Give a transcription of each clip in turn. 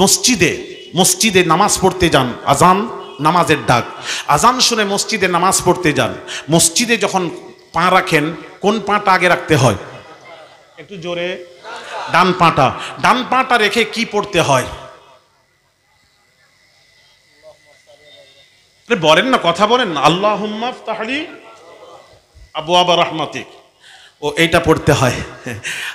মসজিদে মসজিদে নামাজ পড়তে যান আজান নামাজের ডাক আজান শুনে মসজিদে নামাজ পড়তে যান মসজিদে যখন পা রাখেন কোন পাটা আগে রাখতে হয় একটু জোরে ডান পাটা ডান পাটা রেখে কি পড়তে হয় বলেন না কথা বলেন আল্লাহ আবু আবা রহমাতিক ও এইটা পড়তে হয়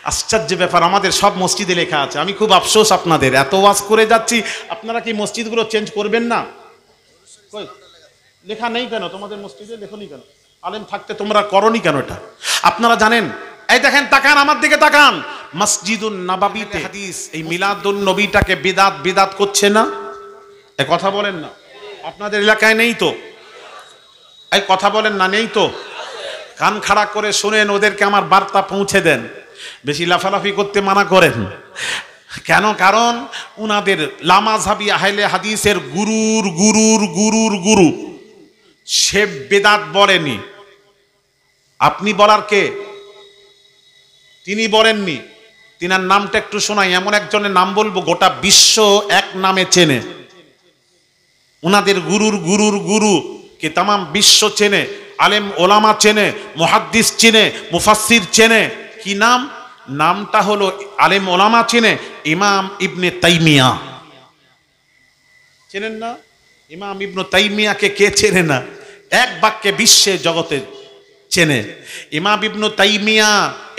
আশ্চর্য ব্যাপার আমাদের সব মসজিদে লেখা আছে আমি খুব আফসোস আপনাদের এত ওয়াজ করে যাচ্ছি আপনারা কি মসজিদগুলো চেঞ্জ করবেন না লেখা নেই কেন তোমাদের মসজিদে লেখনি কেন আলেম থাকতে তোমরা করনি কেন এটা আপনারা জানেন এই দেখেন তাকান আমার দিকে তাকান মসজিদুন নাবাবিতে হাদিস এই মিলাদুন নবীটাকে বিদাত বিদাত করছে না এ কথা বলেন না আপনাদের এলাকায় নেই তো এই কথা বলেন না নেই তো কান খাড়া করে শোনেন ওদেরকে আমার বার্তা পৌঁছে দেন বেশি লাফালাফি করতে মানা করেন কেন কারণ উনাদের লামাঝাবি আহলে হাদিসের গুরুর গুরুর গুরুর গুরু সে বেদাত বলেনি আপনি বলার কে তিনি বলেননি তিনার নামটা একটু শোনাই এমন একজনের নাম বলবো গোটা বিশ্ব এক নামে চেনে উনাদের গুরুর গুরুর গুরু কে তাম বিশ্ব চেনে আলেম ওলামা চেনে মোহাদ্দিস চেনে মুফাসির চেনে কি নাম নামটা হলো আলেম ওলামা চেনে ইমাম ইবনে তাইমিয়া চেনেন না ইমাম ইবনু তাইমিয়াকে কে চেনে না এক বাক্যে বিশ্বে জগতে চেনে ইমাম ইবনু তাইমিয়া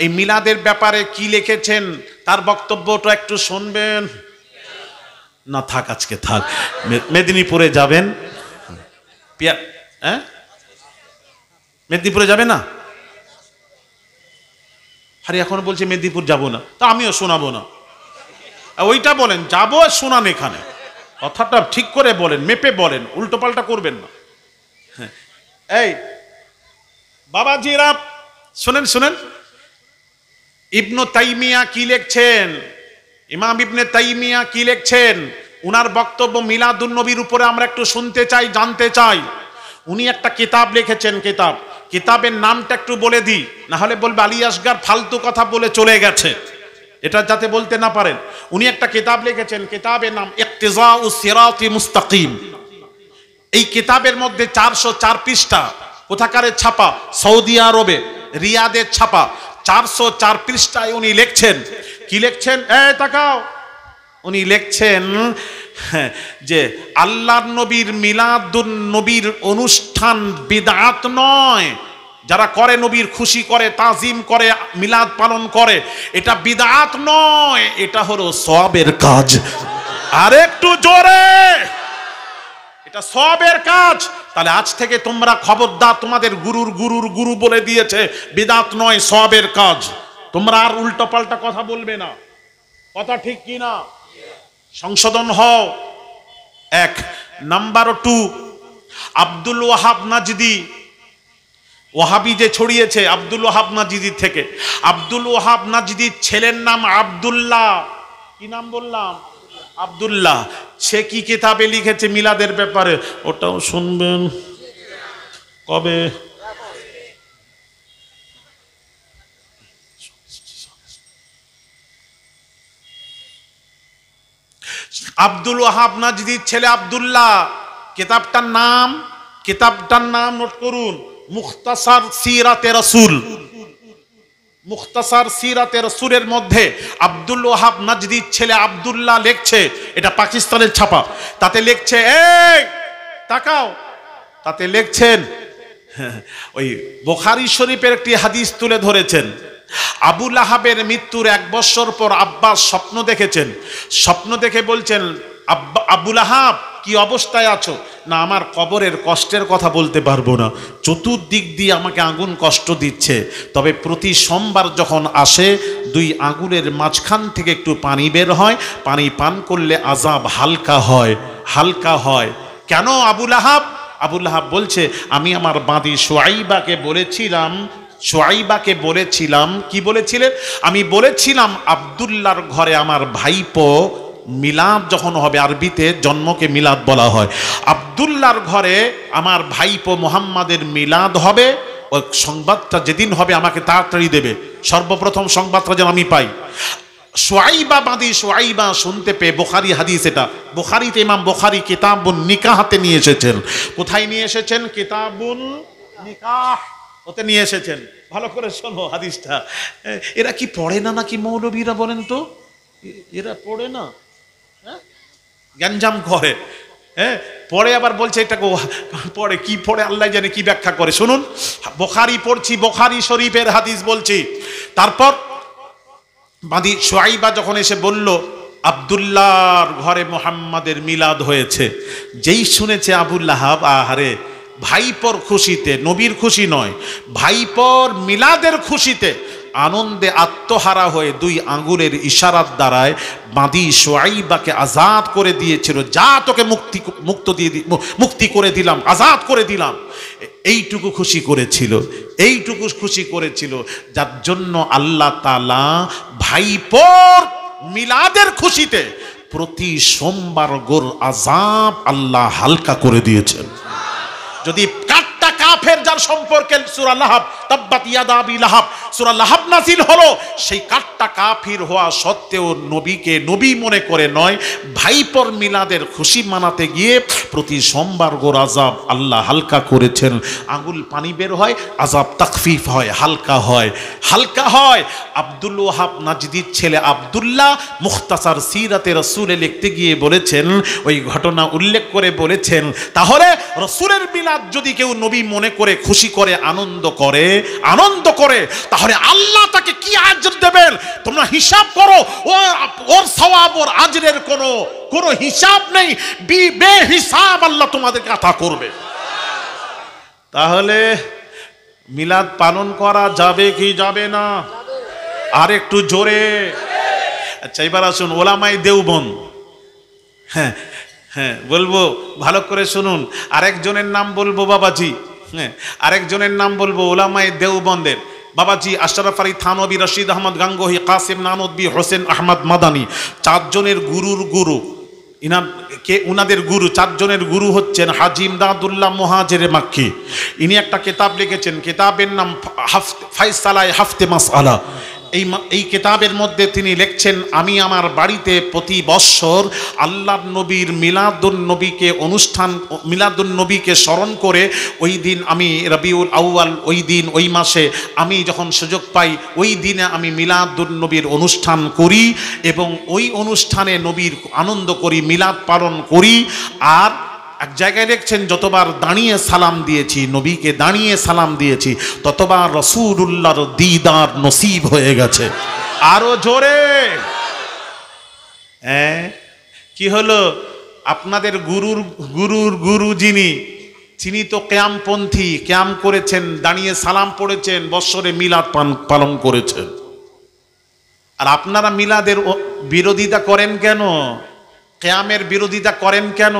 এই মিলাদের ব্যাপারে কি লিখেছেন তার বক্তব্যটা একটু শুনবেন না থাক আজকে থাক মেদিনীপুরে যাবেন পিয়া হ্যাঁ মেদিনীপুরে যাবে না আরে এখন বলছে মেদিনীপুর যাব না তা আমিও শোনাবো না ওইটা বলেন যাবো শোনান এখানে কথাটা ঠিক করে বলেন মেপে বলেন উল্টোপাল্টা করবেন না এই বাবা বাবাজিরা শোনেন শোনেন ইবনু তাইমিয়া কি লিখছেন ইমাম ইবনে তাইমিয়া কি লিখছেন উনার বক্তব্য মিলাদুন নবীর উপরে আমরা একটু শুনতে চাই জানতে চাই উনি একটা কিতাব লিখেছেন কিতাব কিতাবের নামটা একটু বলে দিই নাহলে বলবে আলী আসগার ফালতু কথা বলে চলে গেছে এটা যাতে বলতে না পারেন উনি একটা কিতাব লিখেছেন কিতাবের নাম ইকতিজা ও সিরাতি মুস্তাকিম এই কিতাবের মধ্যে চারশো চার পৃষ্ঠা কোথাকারে ছাপা সৌদি আরবে রিয়াদের ছাপা চারশো চার পৃষ্ঠায় উনি লিখছেন কি লিখছেন এ তাকাও উনি লিখছেন যে আল্লাহ নবীর মিলাদুন নবীর অনুষ্ঠান বিদাত নয় যারা করে নবীর খুশি করে তাজিম করে মিলাদ পালন করে এটা বিদাত নয় এটা হলো সবের কাজ আর একটু জোরে এটা সবের কাজ তাহলে আজ থেকে তোমরা খবরদার তোমাদের গুরুর গুরুর গুরু বলে দিয়েছে বিদাত নয় সবের কাজ তোমরা আর উল্টো পাল্টা কথা বলবে না কথা ঠিক কিনা সংশোধন হও এক নাম্বার টু আব্দুল ওয়াহাব নাজদি ওহাবি যে ছড়িয়েছে আব্দুল ওহাব নাজিদি থেকে আব্দুল ওহাব নাজিদির ছেলের নাম আবদুল্লাহ কি নাম বললাম আবদুল্লাহ সে কি কিতাবে লিখেছে মিলাদের ব্যাপারে ওটাও শুনবেন কবে আব্দুল ওয়াহাব নাজদির ছেলে আবদুল্লাহ কিতাবটার নাম কিতাবটার নাম নোট করুন মুখতাসার সিরাতে রসুল মুখতাসার সিরাতে রসুলের মধ্যে আব্দুল ওয়াহাব নাজদির ছেলে আবদুল্লাহ লেখছে এটা পাকিস্তানের ছাপা তাতে লেখছে এই তাকাও তাতে লেখছেন ওই বোখারি শরীফের একটি হাদিস তুলে ধরেছেন আবুল আহাবের মৃত্যুর এক বছর পর আব্বাস স্বপ্ন দেখেছেন স্বপ্ন দেখে বলছেন আব্বা আবু কি অবস্থায় আছো না আমার কবরের কষ্টের কথা বলতে পারবো না চতুর্দিক দিয়ে আমাকে আগুন কষ্ট দিচ্ছে তবে প্রতি সোমবার যখন আসে দুই আগুনের মাঝখান থেকে একটু পানি বের হয় পানি পান করলে আজাব হালকা হয় হালকা হয় কেন আবুল আহাব আবুল্লাহাব বলছে আমি আমার বাঁধি সোয়াইবাকে বলেছিলাম সোয়াইবাকে বলেছিলাম কি বলেছিলেন আমি বলেছিলাম আবদুল্লার ঘরে আমার ভাইপো মিলাদ যখন হবে আরবিতে জন্মকে মিলাদ বলা হয় আবদুল্লার ঘরে আমার ভাইপো মোহাম্মদের মিলাদ হবে ওই সংবাদটা যেদিন হবে আমাকে তাড়াতাড়ি দেবে সর্বপ্রথম সংবাদটা যেন আমি পাই সোয়াইবা বাঁধি সোয়াইবা শুনতে পেয়ে বোখারি হাদিস এটা বোখারিতে ইমাম বোখারি কিতাবুন নিকাহাতে নিয়ে এসেছেন কোথায় নিয়ে এসেছেন কিতাবুন নিকাহ ওতে নিয়ে এসেছেন ভালো করে শোনো হাদিসটা এরা কি পড়ে না নাকি মৌলবীরা বলেন তো এরা পড়ে না হ্যাঁ গ্যাঞ্জাম করে হ্যাঁ পরে আবার বলছে এটা পরে কি পড়ে আল্লাহ জানে কি ব্যাখ্যা করে শুনুন বোখারি পড়ছি বোখারি শরীফের হাদিস বলছি তারপর বাঁধি সোয়াইবা যখন এসে বলল আবদুল্লাহর ঘরে মোহাম্মদের মিলাদ হয়েছে যেই শুনেছে আবুল্লাহাব লাহাব আহারে ভাইপর খুশিতে নবীর খুশি নয় ভাইপর মিলাদের খুশিতে আনন্দে আত্মহারা হয়ে দুই আঙ্গুলের ইশারার দ্বারায় বাঁধি সোয়াইবাকে আজাদ করে দিয়েছিল যা তোকে মুক্তি মুক্ত দিয়ে মুক্তি করে দিলাম আজাদ করে দিলাম এইটুকু খুশি করেছিল এইটুকু খুশি করেছিল যার জন্য আল্লাহ তালা ভাইপর মিলাদের খুশিতে প্রতি সোমবার গোর আজাব আল্লাহ হালকা করে দিয়েছেন যদি কাঠটা কাফের যার সম্পর্কে সুরা লাহাব তাব্বাত ইয়াদা লাহাব সূরা লাহাব নাজিল হলো সেই কাঠটা কাফির হওয়া সত্ত্বেও নবীকে নবী মনে করে নয় ভাইপর মিলাদের খুশি মানাতে গিয়ে প্রতি সোমবার গোর আজাব আল্লাহ হালকা করেছেন আঙুল পানি বের হয় আজাব তাকফিফ হয় হালকা হয় হালকা হয় আব্দুল ওহাব নাজদির ছেলে আব্দুল্লাহ মুখতাসার সিরাতে রসুলে লিখতে গিয়ে বলেছেন ওই ঘটনা উল্লেখ করে বলেছেন তাহলে রসুলের মিলাদ যদি কেউ নবী মনে করে খুশি করে আনন্দ করে আনন্দ করে তাহলে আল্লাহ তাকে কি আজর দেবেন তোমরা হিসাব করো ওর ওর সওয়াব ওর আজরের কোনো কোনো হিসাব নেই বে হিসাব আল্লাহ তোমাদের কথা করবে তাহলে মিলাদ পালন করা যাবে কি যাবে না আর একটু জোরে আচ্ছা এবার আসুন ওলামাই দেওবন হ্যাঁ হ্যাঁ বলবো ভালো করে শুনুন আরেকজনের নাম বলবো বাবাজি হ্যাঁ আরেকজনের নাম বলবো ওলামায় দেওবন্দের বাবাজি আশরাফ আলী থানবী রশিদ আহমদ গাঙ্গোহী কাসিম নানদবি হোসেন আহমদ মাদানি চারজনের গুরুর গুরু ইনার কে উনাদের গুরু চারজনের গুরু হচ্ছেন হাজিম দাদুল্লাহ মহাজের মাক্ষী ইনি একটা কেতাব লিখেছেন কেতাবের নাম হাফ ফাইসালায় হাফতে মাস আলা এই এই কেতাবের মধ্যে তিনি লিখছেন আমি আমার বাড়িতে প্রতি বৎসর আল্লাহ নবীর মিলাদুল নবীকে অনুষ্ঠান মিলাদুল নবীকে স্মরণ করে ওই দিন আমি রবিউল আউয়াল ওই দিন ওই মাসে আমি যখন সুযোগ পাই ওই দিনে আমি মিলাদুল নবীর অনুষ্ঠান করি এবং ওই অনুষ্ঠানে নবীর আনন্দ করি মিলাদ পালন করি আর এক জায়গায় দেখছেন যতবার দাঁড়িয়ে সালাম দিয়েছি নবীকে দাঁড়িয়ে সালাম দিয়েছি ততবার রসুল্লাহর দিদার নসিব হয়ে গেছে আরো জোরে হ্যাঁ, কি হলো আপনাদের গুরুর গুরুর গুরু যিনি তিনি তো ক্যামপন্থী ক্যাম করেছেন দাঁড়িয়ে সালাম পড়েছেন বৎসরে মিলাদ পালন করেছেন আর আপনারা মিলাদের বিরোধিতা করেন কেন কেয়ামের বিরোধিতা করেন কেন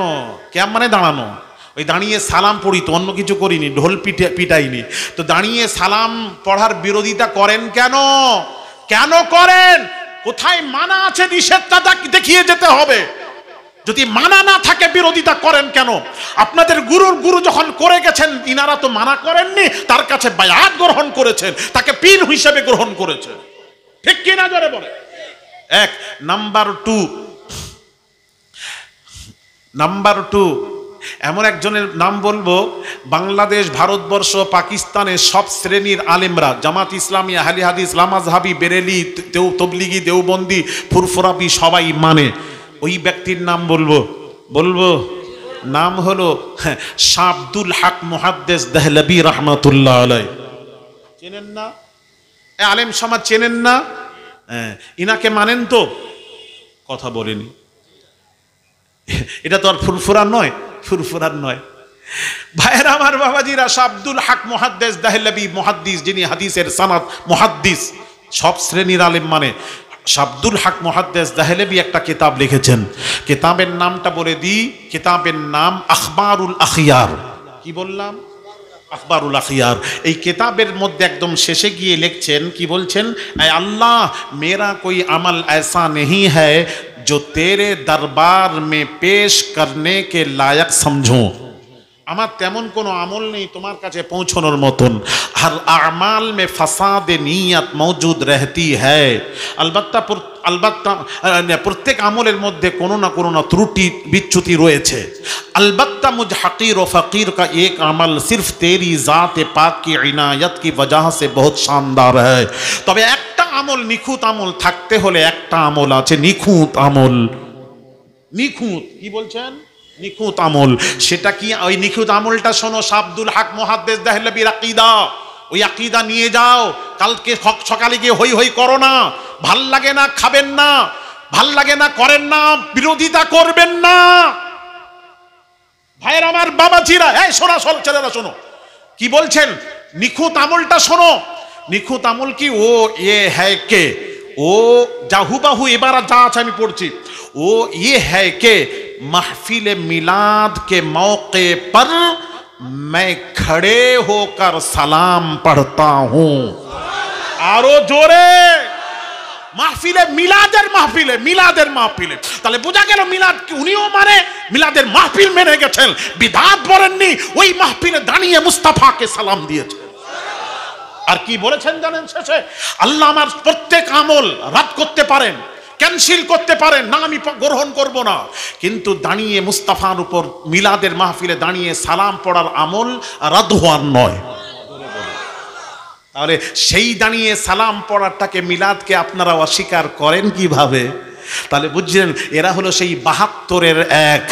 কেয়াম মানে দাঁড়ানো ওই দাঁড়িয়ে সালাম পড়ি তো অন্য কিছু করিনি ঢোল পিটে পিটাইনি তো দাঁড়িয়ে সালাম পড়ার বিরোধিতা করেন কেন কেন করেন কোথায় মানা আছে নিষেধটা দেখিয়ে যেতে হবে যদি মানা না থাকে বিরোধিতা করেন কেন আপনাদের গুরুর গুরু যখন করে গেছেন ইনারা তো মানা করেননি তার কাছে বায়াত গ্রহণ করেছেন তাকে পীর হিসেবে গ্রহণ করেছেন ঠিক কিনা জোরে বলে এক নাম্বার টু নাম্বার টু এমন একজনের নাম বলবো বাংলাদেশ ভারতবর্ষ পাকিস্তানের সব শ্রেণীর আলেমরা জামাত ইসলামী আহলি হাদিস লামাজহাবি বেরেলি দেউ তবলিগি দেওবন্দি ফুরফুরাবি সবাই মানে ওই ব্যক্তির নাম বলবো বলবো নাম হলো শাবদুল হাক মুহাদ্দেস দেহলবি রহমতুল্লাহ আলাই চেনেন না আলেম সমাজ চেনেন না হ্যাঁ ইনাকে মানেন তো কথা বলেনি এটা তো আর ফুরফুরার নয় ফুরফুরার নয় ভাইয়ের আমার বাবাজিরা আব্দুল হাক মহাদ্দেশ দাহেলাবি মহাদ্দিস যিনি হাদিসের সানাত মহাদ্দিস সব শ্রেণীর আলেম মানে শাব্দুল হাক মহাদ্দেশ দাহেলেবি একটা কিতাব লিখেছেন কিতাবের নামটা বলে দিই কিতাবের নাম আখবারুল আখিয়ার কি বললাম আখবারুল আখিয়ার এই কিতাবের মধ্যে একদম শেষে গিয়ে লিখছেন কি বলছেন আল্লাহ মেরা কই আমল এসা নেই হ্যায় जो तेरे दरबार में पेश करने के लायक समझो तेमन कोल नहीं तुम्हारे पहुँचन मतन हर अमाल में फसाद नियत मौजूद रहती है अलबत् আলবাত্তা প্রত্যেক আমলের মধ্যে কোনো না কোনো না ত্রুটি বিচ্যুতি রয়েছে আলবাত্তা মুজ হাকির ও ফকির কা এক আমল সিফ तेरी জাত পাক की কি की সে বহুত শানদার হয় তবে একটা আমল নিখুঁত আমল থাকতে হলে একটা আমল আছে নিখুঁত আমল নিখুঁত কি বলছেন নিখুঁত আমল সেটা কি ওই নিখুঁত আমলটা শোনো সাবদুল হাক মহাদ্দেশ দাহলবি রাকিদা ওই আকিদা নিয়ে যাও কালকে সকালে গিয়ে হই হই করো না ভাল লাগে না খাবেন না ভাল লাগে না করেন না বিরোধিতা করবেন না ভাইয়ের আমার বাবা বাবাজিরা হ্যাঁ সোনা সব ছেলেরা শোনো কি বলছেন নিখুঁত আমলটা শোনো নিখুঁত আমল কি ও এ হ্যায় কে ও জাহুবাহু এবার যা আছে আমি পড়ছি ও ইয়ে হ্যায় কে মাহফিলে মিলাদ কে মৌকে পর मैं खड़े होकर सलाम पढ़ता हूं আরো জোরে মাহফিলে মিলাদের মাহফিলে মিলাদের মাহফিলে তাহলে বোঝা গেল মিলাদ উনিও মানে মিলাদের মাহফিল মেনে গেছেন বিধাত বলেননি ওই মাহফিলে দাঁড়িয়ে মুস্তাফাকে সালাম দিয়েছেন আর কি বলেছেন জানেন শেষে আল্লাহ আমার প্রত্যেক আমল রাত করতে পারেন ক্যান্সেল করতে পারেন না আমি গ্রহণ করব না কিন্তু দাঁড়িয়ে মুস্তাফার উপর মিলাদের মাহফিলে দাঁড়িয়ে সালাম পড়ার আমল হওয়ার নয় তাহলে সেই দাঁড়িয়ে সালাম পড়াটাকে মিলাদকে আপনারা অস্বীকার করেন কিভাবে তাহলে বুঝছেন এরা হলো সেই বাহাত্তরের এক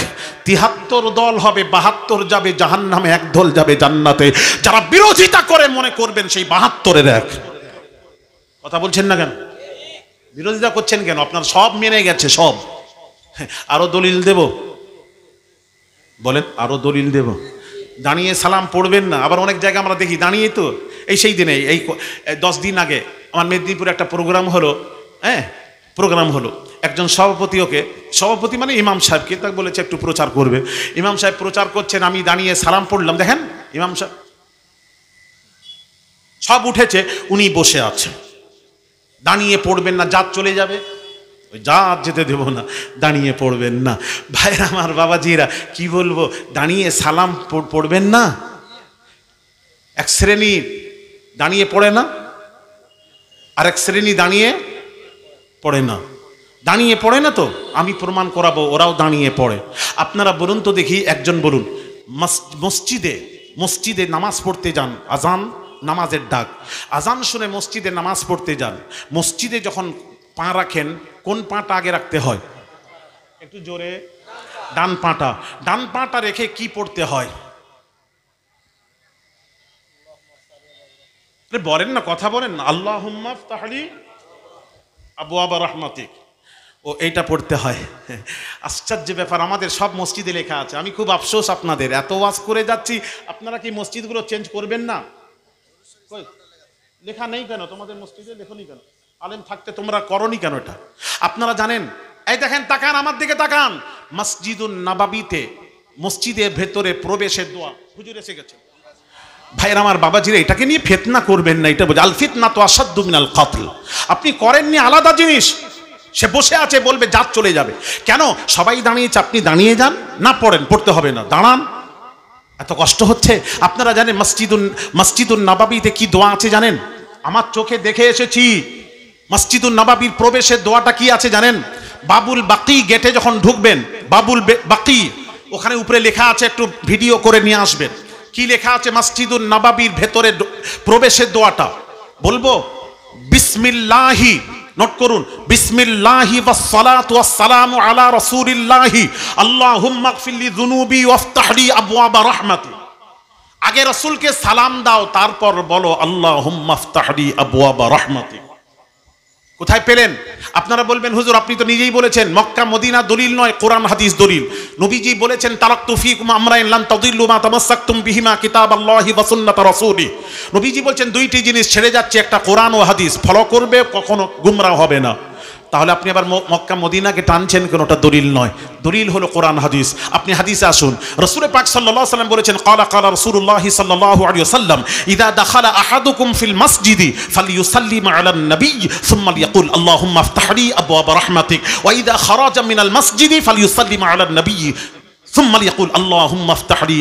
তিহাত্তর দল হবে বাহাত্তর যাবে জাহান নামে এক দল যাবে জান্নাতে যারা বিরোধিতা করে মনে করবেন সেই বাহাত্তরের এক কথা বলছেন না কেন বিরোধিতা করছেন কেন আপনার সব মেনে গেছে সব আরও দলিল দেব বলেন আরও দলিল দেব দাঁড়িয়ে সালাম পড়বেন না আবার অনেক জায়গায় আমরা দেখি দাঁড়িয়ে তো এই সেই দিনে এই দশ দিন আগে আমার মেদিনীপুরে একটা প্রোগ্রাম হলো হ্যাঁ প্রোগ্রাম হলো একজন সভাপতি ওকে সভাপতি মানে ইমাম সাহেবকে তাকে বলেছে একটু প্রচার করবে ইমাম সাহেব প্রচার করছেন আমি দাঁড়িয়ে সালাম পড়লাম দেখেন ইমাম সাহেব সব উঠেছে উনি বসে আছেন দাঁড়িয়ে পড়বেন না জাত চলে যাবে ওই জাত যেতে দেব না দাঁড়িয়ে পড়বেন না ভাইরা আমার বাবাজিরা কি বলবো দাঁড়িয়ে সালাম পড়বেন না এক শ্রেণী দাঁড়িয়ে পড়ে না আর এক শ্রেণী দাঁড়িয়ে পড়ে না দাঁড়িয়ে পড়ে না তো আমি প্রমাণ করাবো ওরাও দাঁড়িয়ে পড়ে আপনারা বলুন তো দেখি একজন বলুন মসজিদে মসজিদে নামাজ পড়তে যান আজান নামাজের ডাক আজান শুনে মসজিদে নামাজ পড়তে যান মসজিদে যখন পা রাখেন কোন পাটা আগে রাখতে হয় একটু জোরে ডান পাটা ডান পাটা রেখে কি পড়তে হয় বলেন না কথা বলেন আল্লাহ আবু আবা রহমাতিক ও এইটা পড়তে হয় আশ্চর্য ব্যাপার আমাদের সব মসজিদে লেখা আছে আমি খুব আফসোস আপনাদের এত ওয়াজ করে যাচ্ছি আপনারা কি মসজিদগুলো চেঞ্জ করবেন না লেখা নেই কেন তোমাদের মসজিদে লেখনি কেন আলেম থাকতে তোমরা করনি কেন এটা আপনারা জানেন এই দেখেন তাকান আমার দিকে তাকান মসজিদুল নাবাবিতে মসজিদের ভেতরে প্রবেশের দোয়া হুজুর এসে গেছে ভাইয়ের আমার বাবাজিরা এটাকে নিয়ে ফেতনা করবেন না এটা বোঝা আলফিত না তো আসাদুমিনাল মিনাল কাতল আপনি করেননি আলাদা জিনিস সে বসে আছে বলবে জাত চলে যাবে কেন সবাই দাঁড়িয়েছে আপনি দাঁড়িয়ে যান না পড়েন পড়তে হবে না দাঁড়ান এত কষ্ট হচ্ছে আপনারা জানেন মসজিদুল মসজিদুল নবাবীতে কি দোয়া আছে জানেন আমার চোখে দেখে এসেছি মসজিদুল নবাবীর প্রবেশের দোয়াটা কি আছে জানেন বাবুল বাকি গেটে যখন ঢুকবেন বাবুল বাকি ওখানে উপরে লেখা আছে একটু ভিডিও করে নিয়ে আসবেন কি লেখা আছে মসজিদুল নাবাবির ভেতরে প্রবেশের দোয়াটা বলবো বিসমিল্লাহি নোট করুন বিসমিল্লাহি ওয়াসসালাতু ওয়াসসালামু আলা রাসূলিল্লাহি আল্লাহুম্মা গফিরলি যুনুবি ওয়াফতাহলি আবওয়াব রাহমাতি আগে রাসূলকে সালাম দাও তারপর বলো আল্লাহুম্মা ইফতাহলি আবওয়াব রাহমাতিক কোথায় পেলেন আপনারা বলবেন হুজুর আপনি তো নিজেই বলেছেন মক্কা মদিনা দলিল নয় কোরআন হাদিস দলিল নবীজি বলেছেন তালাক তুফিক আমরা ইনলাম কিতাব নবীজি বলছেন দুইটি জিনিস ছেড়ে যাচ্ছে একটা কোরআন ও হাদিস ফলো করবে কখনো গুমরা হবে না তাহলে আপনি আবার মক্কা মদিনাকে টানছেন কেন ওটা দলিল নয় দলিল হলো কোরআন হাদিস আপনি হাদিসে আসুন রসুল পাক সাল্লাহ সাল্লাম বলেছেন কালা কালা রসুল্লাহ সাল্লাহ আলিয় সাল্লাম ইদা দাখালা আহাদুকুম ফিল মসজিদি ফালিউসাল্লিম আলাম নবী সুম্মাল ইয়াকুল আল্লাহুম্মা ইফতাহলি আবওয়াব রাহমাতিক ওয়া ইদা খারাজা মিনাল মসজিদি ফালিউসাল্লিম আলাম নবী সুম্মাল ইয়াকুল আল্লাহুম্মা আবু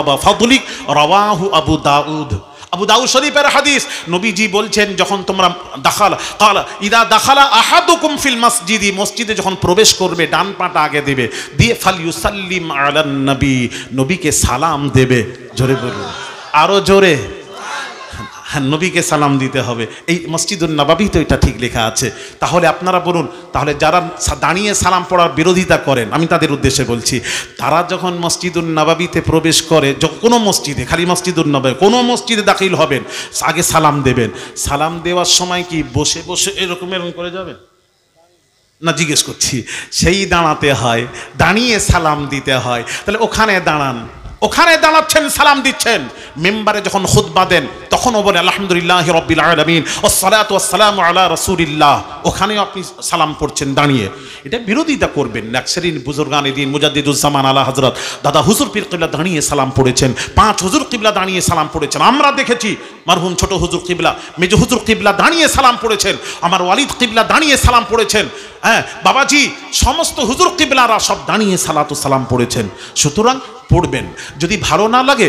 আবওয়াব ফাদলিক রওয়াহু আবু দাউদ আবু দাউ শরীফের হাদিস নবীজি বলছেন যখন তোমরা দাখাল কাল ইদা দাখালা আহাদুকুম ফিল মসজিদি মসজিদে যখন প্রবেশ করবে ডান পাটা আগে দেবে দিয়ে ফাল ইউসাল্লিম আলান নবী নবীকে সালাম দেবে জোরে বলুন আরও জোরে হ্যাঁ নবীকে সালাম দিতে হবে এই মসজিদুল নবাবি তো এটা ঠিক লেখা আছে তাহলে আপনারা বলুন তাহলে যারা দাঁড়িয়ে সালাম পড়ার বিরোধিতা করেন আমি তাদের উদ্দেশ্যে বলছি তারা যখন মসজিদুল নবাবিতে প্রবেশ করে কোনো মসজিদে খালি মসজিদুল নবাবি কোনো মসজিদে দাখিল হবেন আগে সালাম দেবেন সালাম দেওয়ার সময় কি বসে বসে এরকম এরকম করে যাবেন না জিজ্ঞেস করছি সেই দাঁড়াতে হয় দাঁড়িয়ে সালাম দিতে হয় তাহলে ওখানে দাঁড়ান ওখানে দাঁড়াচ্ছেন সালাম দিচ্ছেন মেম্বারে যখন খুতবা দেন তখনও বলে আলহামদুলিল্লাহ রব্বিল আলমিন ও সালাত সালাম আল্লাহ রসুলিল্লাহ ওখানেও আপনি সালাম করছেন দাঁড়িয়ে এটা বিরোধিতা করবেন নাকসেরিন বুজুরগান এদিন মুজাদ্দিদুজ্জামান আলা হজরত দাদা হুজুর পীর কিবলা দাঁড়িয়ে সালাম পড়েছেন পাঁচ হুজুর কিবলা দাঁড়িয়ে সালাম পড়েছেন আমরা দেখেছি মারহুম ছোট হুজুর কিবলা মেজ হুজুর কিবলা দাঁড়িয়ে সালাম পড়েছেন আমার ওয়ালিদ কিবলা দাঁড়িয়ে সালাম পড়েছেন হ্যাঁ বাবাজি সমস্ত হুজুর কিবলারা সব দাঁড়িয়ে সালাতু সালাম পড়েছেন সুতরাং পড়বেন যদি ভালো না লাগে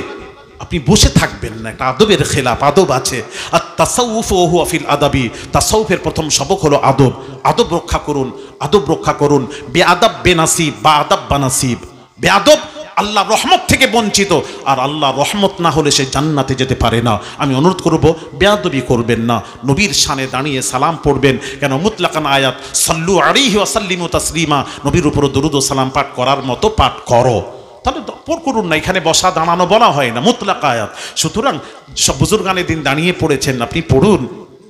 আপনি বসে থাকবেন না একটা আদবের খেলাপ আদব আছে আর তাসাউফ ওহু আফিল আদাবি তাসাউফের প্রথম শবক হলো আদব আদব রক্ষা করুন আদব রক্ষা করুন বে আদাব নাসিব বা আদাব নাসিব বে আদব আল্লাহ রহমত থেকে বঞ্চিত আর আল্লাহ রহমত না হলে সে জান্নাতে যেতে পারে না আমি অনুরোধ করব বেয়াদবি করবেন না নবীর সানে দাঁড়িয়ে সালাম পড়বেন কেন মুতলাকান আয়াত সাল্লু আলিহি ওয়াসাল্লিম তাসলিমা নবীর উপর দরুদ সালাম পাঠ করার মতো পাঠ করো তাহলে পর করুন না এখানে বসা দাঁড়ানো বলা হয় না মুতলাক আয়াত সুতরাং সব বুজুর্গানের দিন দাঁড়িয়ে পড়েছেন আপনি পড়ুন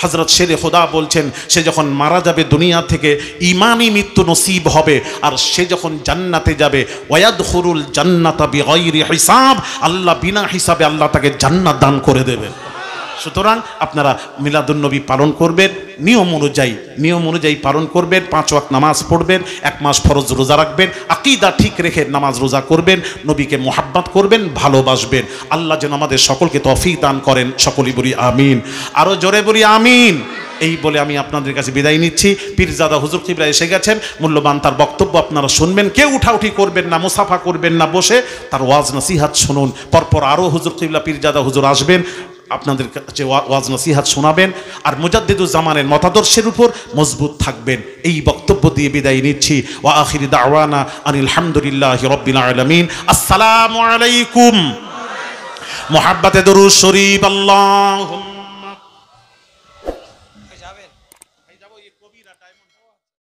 হজরত শেরে খোদা বলছেন সে যখন মারা যাবে দুনিয়া থেকে ইমানই মৃত্যু নসিব হবে আর সে যখন জান্নাতে যাবে ওয়াদ হরুল জান্নাত হিসাব আল্লাহ বিনা হিসাবে আল্লাহ তাকে জান্নাত দান করে দেবেন সুতরাং আপনারা মিলাদুন্নবী পালন করবেন নিয়ম অনুযায়ী নিয়ম অনুযায়ী পালন করবেন পাঁচ ওয়াক নামাজ পড়বেন এক মাস ফরজ রোজা রাখবেন আকিদা ঠিক রেখে নামাজ রোজা করবেন নবীকে মোহাব্বত করবেন ভালোবাসবেন আল্লাহ যেন আমাদের সকলকে তফিক দান করেন সকলেই বলি আমিন আরও জোরে বলি আমিন এই বলে আমি আপনাদের কাছে বিদায় নিচ্ছি পীরজাদা হুজুর কিবরা এসে গেছেন মূল্যবান তার বক্তব্য আপনারা শুনবেন কেউ উঠাউঠি করবেন না মুসাফা করবেন না বসে তার ওয়াজ নাসিহাত শুনুন পরপর আরও হুজুর কিবলা পীরজাদা হুজুর আসবেন আপনাদের কাছে ওয়াজ নসিহাত শোনাবেন আর মুজাদ্দিদু জামানের মতাদর্শের উপর মজবুত থাকবেন এই বক্তব্য দিয়ে বিদায় নিচ্ছি ওয়া আখিরি দাওয়ানা আনিল হামদুলিল্লাহ রব্বিল আলমিন আসসালামু আলাইকুম মোহাব্বাতে দরুদ শরীফ আল্লাহ